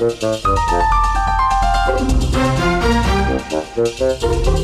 Thank you.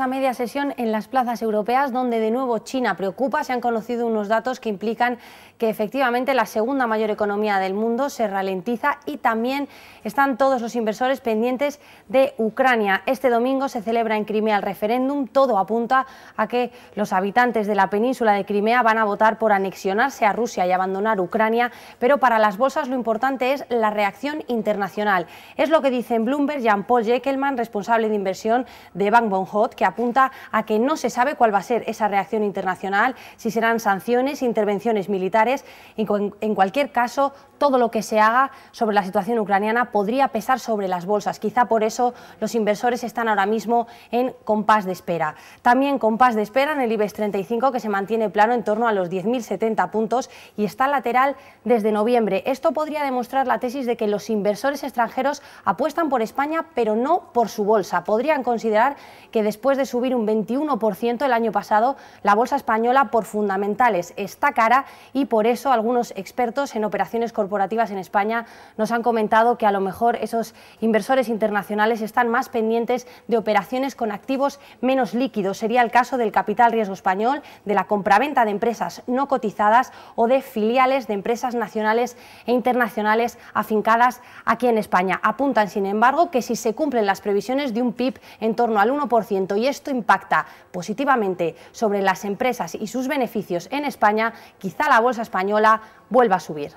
a media sesión en las plazas europeas, donde de nuevo China preocupa. Se han conocido unos datos que implican que efectivamente la segunda mayor economía del mundo se ralentiza y también están todos los inversores pendientes de Ucrania. Este domingo se celebra en Crimea el referéndum. Todo apunta a que los habitantes de la península de Crimea van a votar por anexionarse a Rusia y abandonar Ucrania, pero para las bolsas lo importante es la reacción internacional. Es lo que en Bloomberg, Jean-Paul Jekyllman, responsable de inversión de Bank Bonhot, que apunta a que no se sabe cuál va a ser esa reacción internacional, si serán sanciones, intervenciones militares. En cualquier caso, todo lo que se haga sobre la situación ucraniana podría pesar sobre las bolsas. Quizá por eso los inversores están ahora mismo en compás de espera. También compás de espera en el IBEX 35 que se mantiene plano en torno a los 10.070 puntos y está lateral desde noviembre. Esto podría demostrar la tesis de que los inversores extranjeros apuestan por España pero no por su bolsa. Podrían considerar que después de subir un 21% el año pasado, la bolsa española por fundamentales está cara y por eso algunos expertos en operaciones corporativas en España nos han comentado que a lo mejor esos inversores internacionales están más pendientes de operaciones con activos menos líquidos. Sería el caso del capital riesgo español, de la compraventa de empresas no cotizadas o de filiales de empresas nacionales e internacionales afincadas aquí en España. Apuntan, sin embargo, que si se cumplen las previsiones de un PIB en torno al 1%, y esto impacta positivamente sobre las empresas y sus beneficios en España, quizá la bolsa española vuelva a subir.